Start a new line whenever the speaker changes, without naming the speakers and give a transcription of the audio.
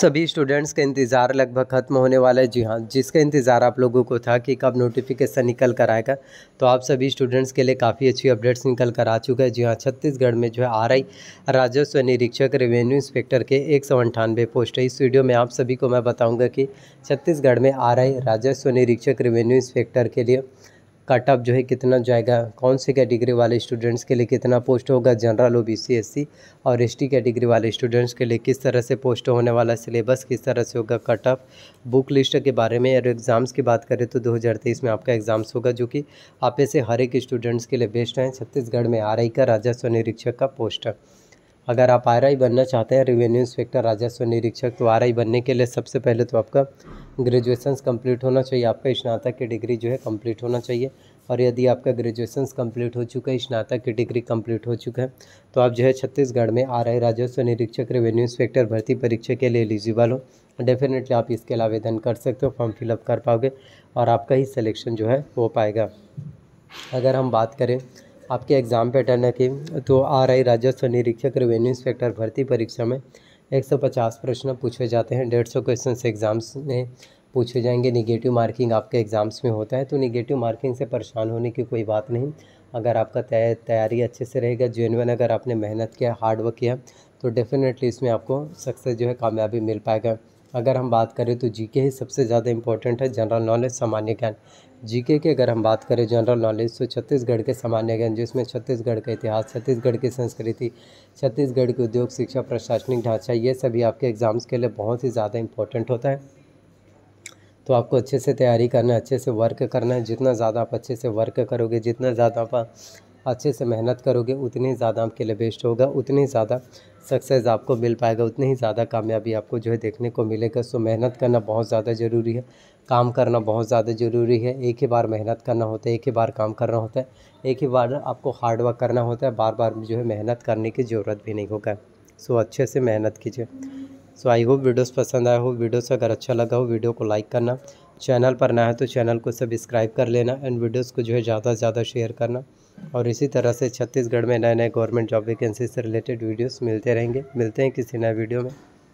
सभी स्टूडेंट्स का इंतज़ार लगभग ख़त्म होने वाला है जी हाँ जिसका इंतज़ार आप लोगों को था कि कब नोटिफिकेशन निकल कर आएगा तो आप सभी स्टूडेंट्स के लिए काफ़ी अच्छी अपडेट्स निकल कर आ चुका है जी हाँ छत्तीसगढ़ में जो है आर आई राजस्व निरीक्षक रेवेन्यू इंस्पेक्टर के एक सौ अंठानवे पोस्ट है इस वीडियो में आप सभी को मैं बताऊँगा कि छत्तीसगढ़ में आ आई राजस्व निरीक्षक रेवेन्यू इंस्पेक्टर के लिए कटअप जो है कितना जाएगा कौन से कैटेगरी वाले स्टूडेंट्स के लिए कितना पोस्ट होगा general O B C S C और एस टी कैटेगरी वाले स्टूडेंट्स के लिए किस तरह से पोस्ट होने वाला सिलेबस किस तरह से होगा कट ऑफ बुक लिस्ट के बारे में और एग्ज़ाम्स की बात करें तो दो हज़ार तेईस में आपका एग्ज़ाम्स होगा जो कि आप ऐसे हर एक स्टूडेंट्स के लिए बेस्ट हैं छत्तीसगढ़ में आर आई का राजस्व निरीक्षक का पोस्ट अगर आप आर आई बनना चाहते हैं रेवेन्यू इंस्पेक्टर राजस्व निरीक्षक तो आर आई बनने के लिए सबसे पहले तो आपका ग्रेजुएशन कंप्लीट होना चाहिए आपका स्नातक की डिग्री जो है कंप्लीट होना चाहिए और यदि आपका ग्रेजुएशन कंप्लीट हो चुका है स्नातक की डिग्री कंप्लीट हो चुका है तो आप जो है छत्तीसगढ़ में आर आई राजस्व निरीक्षक रेवेन्यू इंस्पेक्टर भर्ती परीक्षा के लिए एलिजिबल हो डेफिनेटली आप इसके लिए आवेदन कर सकते हो फॉर्म फिलअप कर पाओगे और आपका ही सिलेक्शन जो है हो पाएगा अगर हम बात करें आपके एग्ज़ाम पैटर्न है कि तो आर आई राजस्व निरीक्षक रेवेन्यू इंस्पेक्टर भर्ती परीक्षा में 150 प्रश्न पूछे जाते हैं डेढ़ सौ क्वेश्चन एग्ज़ाम्स में पूछे जाएंगे निगेटिव मार्किंग आपके एग्ज़ाम्स में होता है तो निगेटिव मार्किंग से परेशान होने की कोई बात नहीं अगर आपका तैयारी अच्छे से रहेगा जेनवन अगर आपने मेहनत किया हार्डवर्क किया तो डेफ़िनेटली इसमें आपको सक्सेस जो है कामयाबी मिल पाएगा अगर हम बात करें तो जीके ही सबसे ज़्यादा इंपॉर्टेंट है जनरल नॉलेज सामान्य ज्ञान जीके के अगर हम बात करें जनरल नॉलेज तो छत्तीसगढ़ के सामान्य ज्ञान जिसमें छत्तीसगढ़ का इतिहास छत्तीसगढ़ की संस्कृति छत्तीसगढ़ की उद्योग शिक्षा प्रशासनिक ढांचा ये सभी आपके एग्ज़ाम्स के लिए बहुत ही ज़्यादा इंपॉर्टेंट होता है तो आपको अच्छे से तैयारी करना है अच्छे से वर्क करना है जितना ज़्यादा आप अच्छे से वर्क करोगे जितना ज़्यादा आप अच्छे से मेहनत करोगे उतनी ज़्यादा आपके लिए बेस्ट होगा उतनी ज़्यादा सक्सेस आपको मिल पाएगा उतनी ही ज़्यादा कामयाबी आपको जो है देखने को मिलेगा सो मेहनत करना बहुत ज़्यादा ज़रूरी है काम करना बहुत ज़्यादा ज़रूरी है एक ही बार मेहनत करना होता है एक ही बार काम करना होता है एक ही बार आपको हार्ड वर्क करना होता है बार बार जो है मेहनत करने की ज़रूरत भी नहीं होगा सो अच्छे से मेहनत कीजिए सो आई होप वीडियोस पसंद आया हो वीडियोस अगर अच्छा लगा हो वीडियो को लाइक करना चैनल पर ना है तो चैनल को सब्सक्राइब कर लेना एंड वीडियोस को जो है ज़्यादा से ज़्यादा शेयर करना और इसी तरह से छत्तीसगढ़ में नए नए गवर्नमेंट जॉब वैकेंसी से रिलेटेड वीडियोज़ मिलते रहेंगे मिलते हैं किसी नए वीडियो में